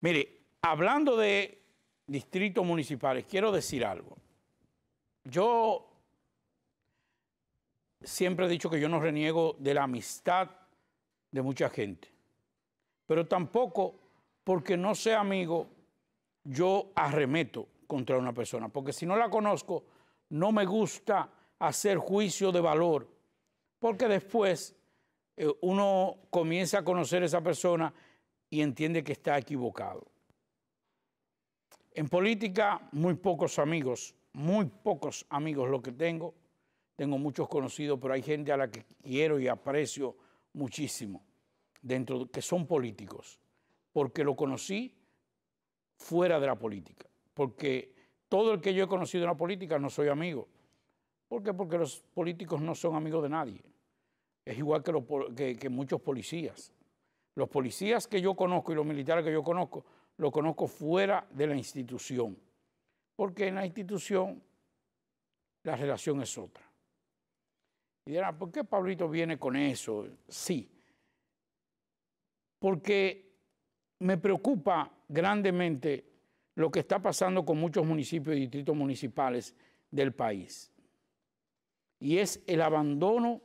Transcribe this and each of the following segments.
Mire, hablando de distritos municipales, quiero decir algo. Yo siempre he dicho que yo no reniego de la amistad de mucha gente, pero tampoco porque no sea amigo, yo arremeto contra una persona, porque si no la conozco, no me gusta hacer juicio de valor, porque después eh, uno comienza a conocer a esa persona y entiende que está equivocado. En política, muy pocos amigos, muy pocos amigos lo que tengo. Tengo muchos conocidos, pero hay gente a la que quiero y aprecio muchísimo, dentro que son políticos, porque lo conocí fuera de la política, porque todo el que yo he conocido en la política no soy amigo. ¿Por qué? Porque los políticos no son amigos de nadie. Es igual que, que muchos policías. Los policías que yo conozco y los militares que yo conozco, los conozco fuera de la institución, porque en la institución la relación es otra. Y dirán, ¿por qué Pablito viene con eso? Sí, porque me preocupa grandemente lo que está pasando con muchos municipios y distritos municipales del país. Y es el abandono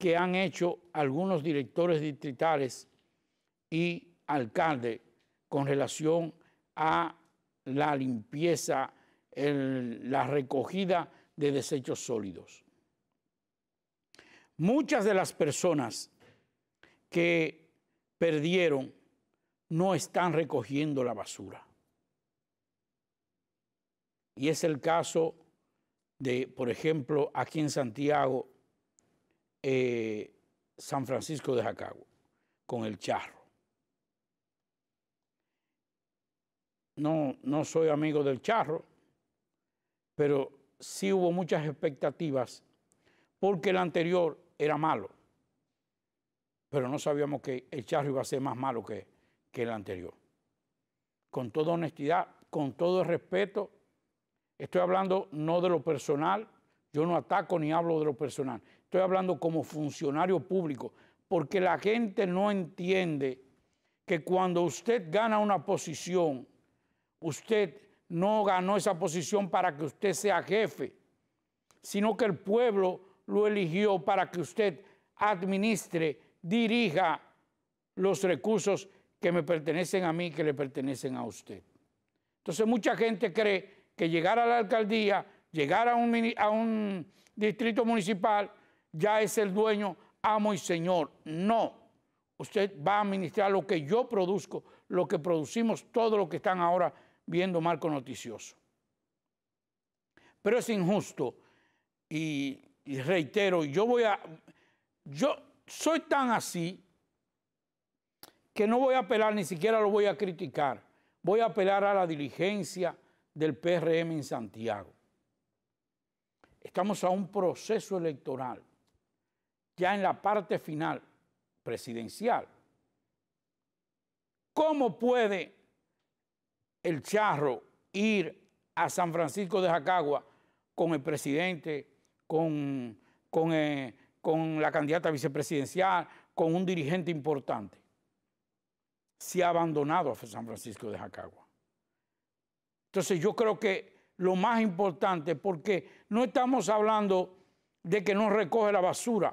que han hecho algunos directores distritales y alcaldes con relación a la limpieza, la recogida de desechos sólidos. Muchas de las personas que perdieron no están recogiendo la basura. Y es el caso de, por ejemplo, aquí en Santiago, eh, San Francisco de Jacagua con el charro. No, no soy amigo del charro, pero sí hubo muchas expectativas porque el anterior era malo, pero no sabíamos que el charro iba a ser más malo que, el anterior. Con toda honestidad, con todo respeto, estoy hablando no de lo personal, yo no ataco ni hablo de lo personal, estoy hablando como funcionario público, porque la gente no entiende que cuando usted gana una posición, usted no ganó esa posición para que usted sea jefe, sino que el pueblo lo eligió para que usted administre, dirija los recursos que me pertenecen a mí, que le pertenecen a usted. Entonces mucha gente cree que llegar a la alcaldía, llegar a un, a un distrito municipal, ya es el dueño, amo y señor. No, usted va a administrar lo que yo produzco, lo que producimos, todo lo que están ahora viendo Marco Noticioso. Pero es injusto y, reitero, yo voy a, yo soy tan así que no voy a apelar, ni siquiera lo voy a criticar. Voy a apelar a la diligencia del PRM en Santiago. Estamos a un proceso electoral ya en la parte final presidencial. ¿Cómo puede el charro ir a San Francisco de Jacagua con el presidente, con, eh, con, la candidata vicepresidencial, con un dirigente importante? Se ha abandonado a San Francisco de Jacagua. Entonces yo creo que lo más importante, porque no estamos hablando de que no recoge la basura,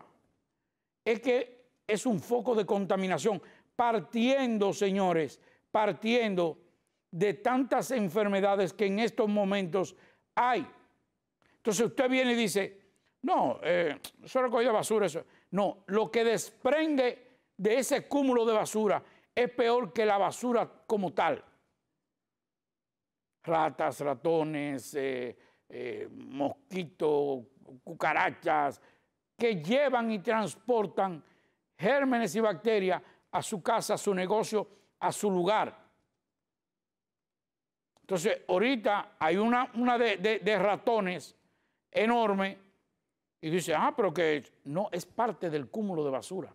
es que es un foco de contaminación, partiendo, señores, partiendo de tantas enfermedades que en estos momentos hay. Entonces usted viene y dice, no, eh, eso basura, eso. No, lo que desprende de ese cúmulo de basura es peor que la basura como tal. Ratas, ratones, eh, eh, mosquitos, cucarachas, que llevan y transportan gérmenes y bacterias a su casa, a su negocio, a su lugar. Entonces, ahorita hay una, una de, ratones enorme y dice, ah, pero que no, es parte del cúmulo de basura.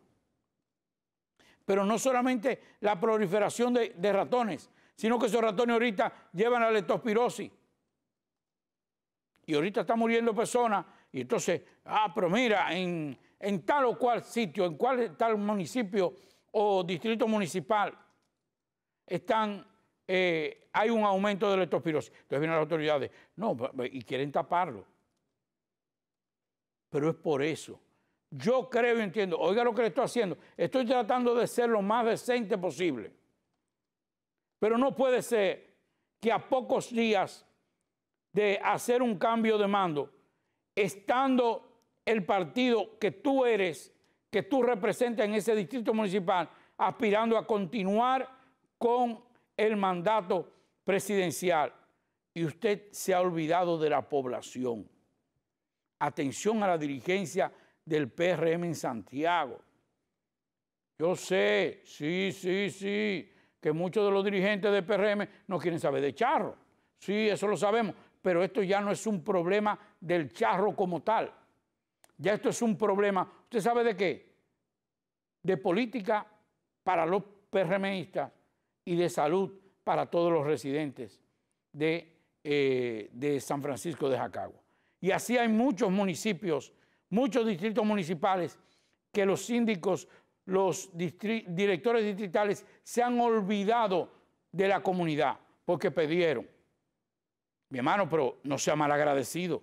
Pero no solamente la proliferación de, ratones, sino que esos ratones ahorita llevan a la leptospirosis. Y ahorita están muriendo personas y entonces, ah, pero mira, en, tal o cual sitio, en cual tal municipio o distrito municipal están, eh, hay un aumento de la leptospirosis. Entonces vienen las autoridades, no, y quieren taparlo. Pero es por eso. Yo creo y entiendo, oiga lo que le estoy haciendo, estoy tratando de ser lo más decente posible. Pero no puede ser que a pocos días de hacer un cambio de mando, estando el partido que tú eres, que tú representas en ese distrito municipal, aspirando a continuar con el mandato presidencial. Y usted se ha olvidado de la población. Atención a la dirigencia del PRM en Santiago. Yo sé, sí, sí, sí, que muchos de los dirigentes del PRM no quieren saber de charro. Sí, eso lo sabemos pero esto ya no es un problema del charro como tal. Ya esto es un problema, ¿usted sabe de qué? De política para los PRMistas y de salud para todos los residentes de, eh, San Francisco de Jacagua. Y así hay muchos municipios, muchos distritos municipales que los síndicos, los directores distritales se han olvidado de la comunidad porque pidieron. Mi hermano, pero no sea malagradecido,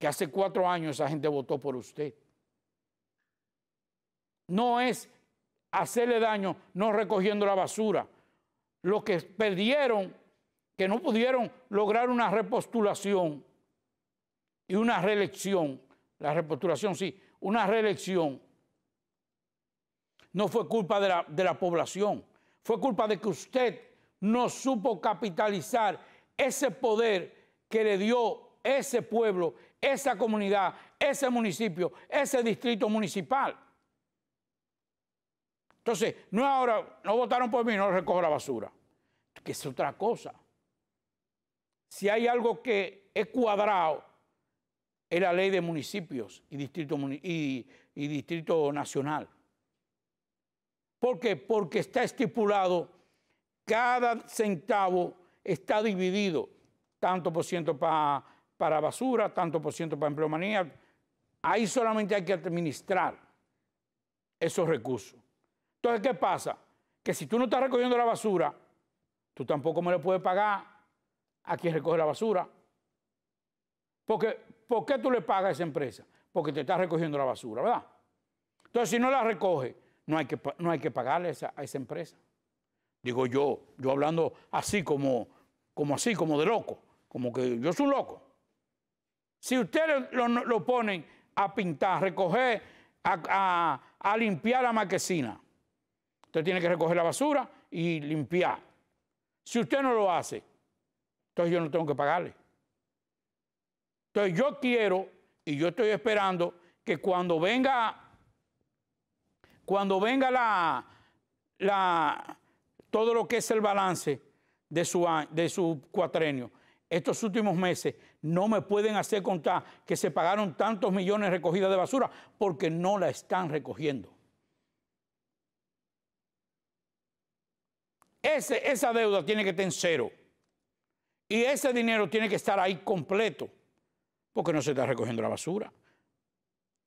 que hace cuatro años esa gente votó por usted. No es hacerle daño no recogiendo la basura. Los que perdieron, que no pudieron lograr una repostulación y una reelección, la repostulación sí, una reelección, no fue culpa de la, de la población, fue culpa de que usted no supo capitalizar ese poder que le dio ese pueblo, esa comunidad, ese municipio, ese distrito municipal. Entonces, no ahora, no votaron por mí, no recojo la basura, que es otra cosa. Si hay algo que es cuadrado, es la ley de municipios y distrito, y distrito nacional. ¿Por qué? Porque está estipulado cada centavo está dividido, tanto por ciento para para basura, tanto por ciento para empleomanía. Ahí solamente hay que administrar esos recursos. Entonces, ¿qué pasa? Que si tú no estás recogiendo la basura, tú tampoco me lo puedes pagar a quien recoge la basura. Porque, ¿Por qué tú le pagas a esa empresa? Porque te está recogiendo la basura, ¿verdad? Entonces, si no la recoge, no hay que, no hay que pagarle a esa empresa. Digo yo, yo hablando así como, como así, como de loco, como que yo soy un loco. Si ustedes lo, ponen a pintar, recoger, a, limpiar la marquesina, usted tiene que recoger la basura y limpiar. Si usted no lo hace, entonces yo no tengo que pagarle. Entonces yo quiero y yo estoy esperando que cuando venga, cuando venga la, la, todo lo que es el balance de su, de su cuatrenio, estos últimos meses, no me pueden hacer contar que se pagaron tantos millones recogidas de basura porque no la están recogiendo. esa deuda tiene que estar en cero. Y ese dinero tiene que estar ahí completo porque no se está recogiendo la basura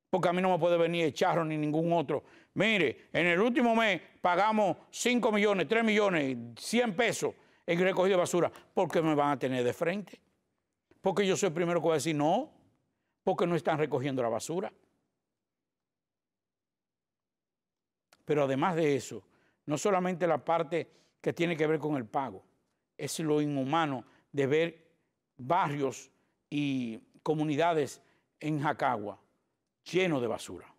porque a mí no me puede venir el charro ni ningún otro. Mire, en el último mes pagamos 5 millones, 3 millones, 100 pesos en recogido de basura, qué me van a tener de frente. Porque yo soy el primero que voy a decir no, porque no están recogiendo la basura. Pero además de eso, no solamente la parte que tiene que ver con el pago, es lo inhumano de ver barrios y comunidades en Jacagua lleno de basura.